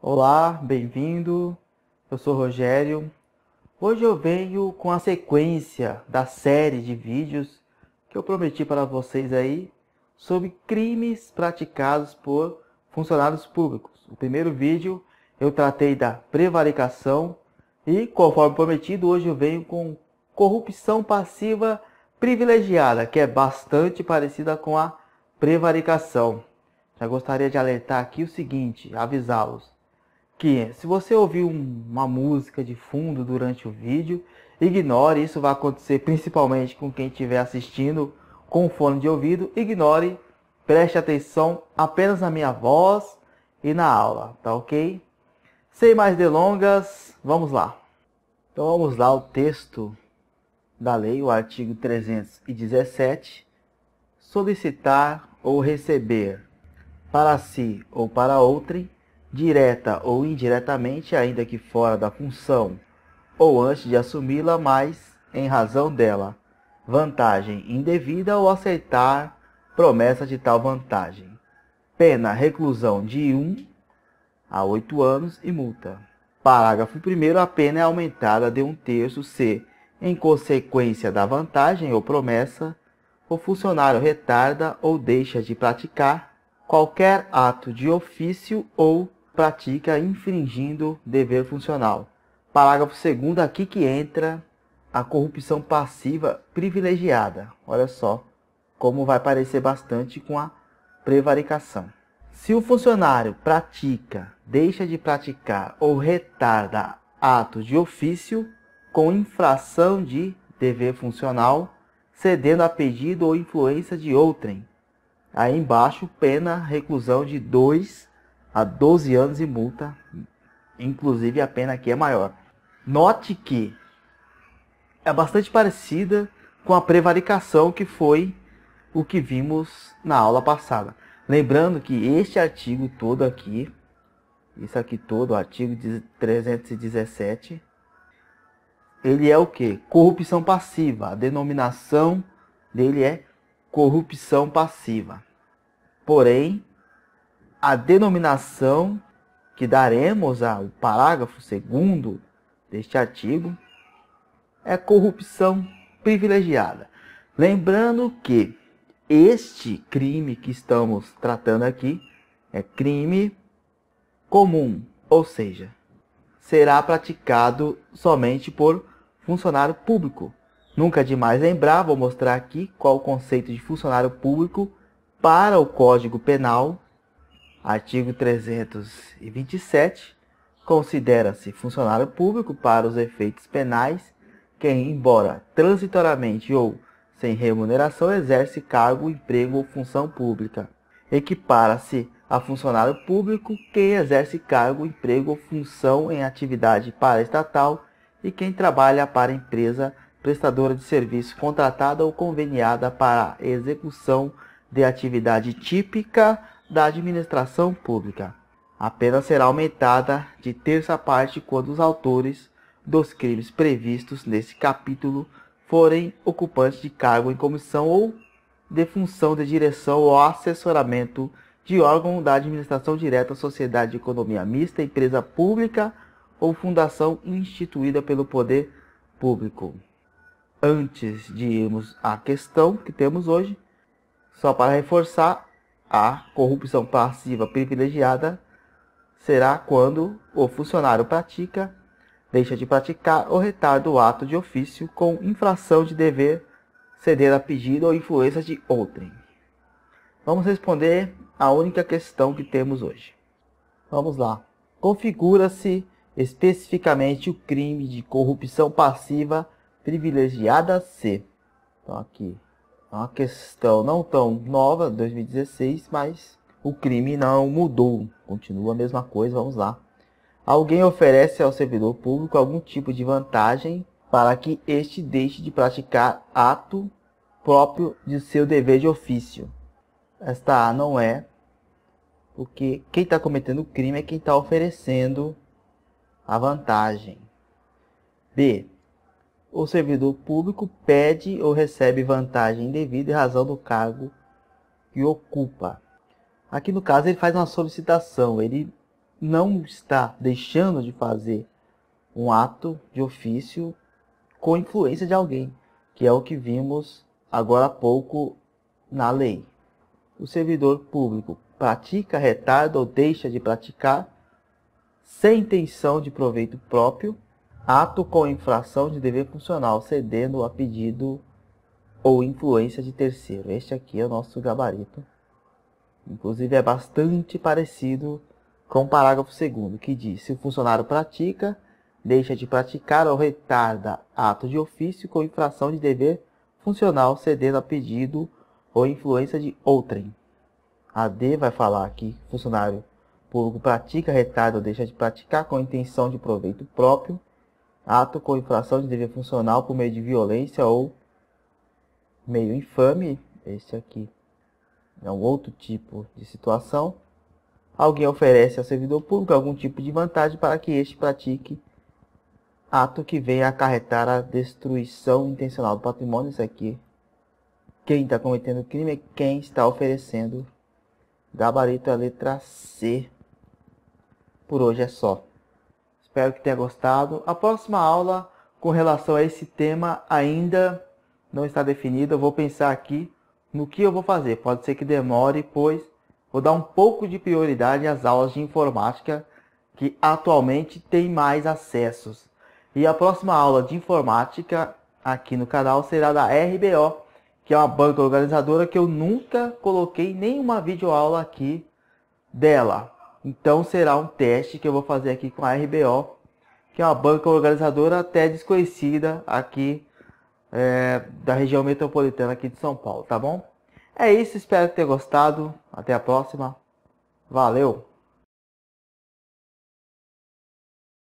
Olá, bem-vindo. Eu sou Rogério. Hoje eu venho com a sequência da série de vídeos que eu prometi para vocês aí sobre crimes praticados por funcionários públicos. O primeiro vídeo eu tratei da prevaricação e, conforme prometido, hoje eu venho com corrupção passiva privilegiada, que é bastante parecida com a prevaricação. Já gostaria de alertar aqui o seguinte, avisá-los que se você ouvir uma música de fundo durante o vídeo, ignore, isso vai acontecer principalmente com quem estiver assistindo com fone de ouvido, ignore, preste atenção apenas na minha voz e na aula, tá ok? Sem mais delongas, vamos lá. Então vamos lá o texto da lei, o artigo 317, solicitar ou receber para si ou para outrem direta ou indiretamente, ainda que fora da função ou antes de assumi-la, mas em razão dela, vantagem indevida ou aceitar promessa de tal vantagem. Pena reclusão de 1 um a 8 anos e multa. Parágrafo 1. A pena é aumentada de um terço se, em consequência da vantagem ou promessa, o funcionário retarda ou deixa de praticar qualquer ato de ofício ou pratica infringindo dever funcional. Parágrafo 2 aqui que entra a corrupção passiva privilegiada. Olha só como vai parecer bastante com a prevaricação. Se o funcionário pratica, deixa de praticar ou retarda atos de ofício com infração de dever funcional, cedendo a pedido ou influência de outrem. Aí embaixo, pena reclusão de 2 a 12 anos e multa, inclusive a pena aqui é maior. Note que é bastante parecida com a prevaricação que foi o que vimos na aula passada. Lembrando que este artigo todo aqui, isso aqui todo, o artigo 317, ele é o que? Corrupção passiva. A denominação dele é corrupção passiva. Porém, a denominação que daremos ao parágrafo segundo deste artigo é corrupção privilegiada. Lembrando que este crime que estamos tratando aqui é crime comum, ou seja, será praticado somente por funcionário público. Nunca é demais lembrar, vou mostrar aqui qual o conceito de funcionário público para o Código Penal Artigo 327. Considera-se funcionário público para os efeitos penais quem, embora transitoriamente ou sem remuneração, exerce cargo, emprego ou função pública. Equipara-se a funcionário público quem exerce cargo, emprego ou função em atividade paraestatal e quem trabalha para empresa prestadora de serviço contratada ou conveniada para execução de atividade típica da administração pública. A pena será aumentada de terça parte quando os autores dos crimes previstos nesse capítulo forem ocupantes de cargo em comissão ou de função de direção ou assessoramento de órgão da administração direta, sociedade de economia mista, empresa pública ou fundação instituída pelo poder público. Antes de irmos à questão que temos hoje, só para reforçar, a corrupção passiva privilegiada será quando o funcionário pratica, deixa de praticar ou retarda o ato de ofício com infração de dever, ceder a pedido ou influência de outrem. Vamos responder a única questão que temos hoje. Vamos lá. Configura-se especificamente o crime de corrupção passiva privilegiada C. Então aqui uma questão não tão nova, 2016, mas o crime não mudou. Continua a mesma coisa, vamos lá. Alguém oferece ao servidor público algum tipo de vantagem para que este deixe de praticar ato próprio de seu dever de ofício. Esta A não é, porque quem está cometendo o crime é quem está oferecendo a vantagem. B o servidor público pede ou recebe vantagem devida em razão do cargo que ocupa. Aqui no caso ele faz uma solicitação, ele não está deixando de fazer um ato de ofício com influência de alguém, que é o que vimos agora há pouco na lei. O servidor público pratica, retarda ou deixa de praticar sem intenção de proveito próprio ato com infração de dever funcional, cedendo a pedido ou influência de terceiro. Este aqui é o nosso gabarito. Inclusive é bastante parecido com o parágrafo 2 que diz: se o funcionário pratica, deixa de praticar ou retarda ato de ofício com infração de dever funcional, cedendo a pedido ou influência de outrem. A D vai falar que funcionário público pratica, retarda ou deixa de praticar com intenção de proveito próprio ato com infração de dever funcional por meio de violência ou meio infame, esse aqui é um outro tipo de situação. Alguém oferece ao servidor público algum tipo de vantagem para que este pratique ato que venha acarretar a destruição intencional do patrimônio. Isso aqui, quem está cometendo crime é quem está oferecendo gabarito, a letra C. Por hoje é só. Espero que tenha gostado. A próxima aula com relação a esse tema ainda não está definida. Eu vou pensar aqui no que eu vou fazer. Pode ser que demore, pois vou dar um pouco de prioridade às aulas de informática que atualmente tem mais acessos. E a próxima aula de informática aqui no canal será da RBO, que é uma banca organizadora que eu nunca coloquei nenhuma videoaula aqui dela. Então será um teste que eu vou fazer aqui com a RBO, que é uma banca organizadora até desconhecida aqui é, da região metropolitana aqui de São Paulo, tá bom? É isso, espero que tenha gostado. Até a próxima. Valeu!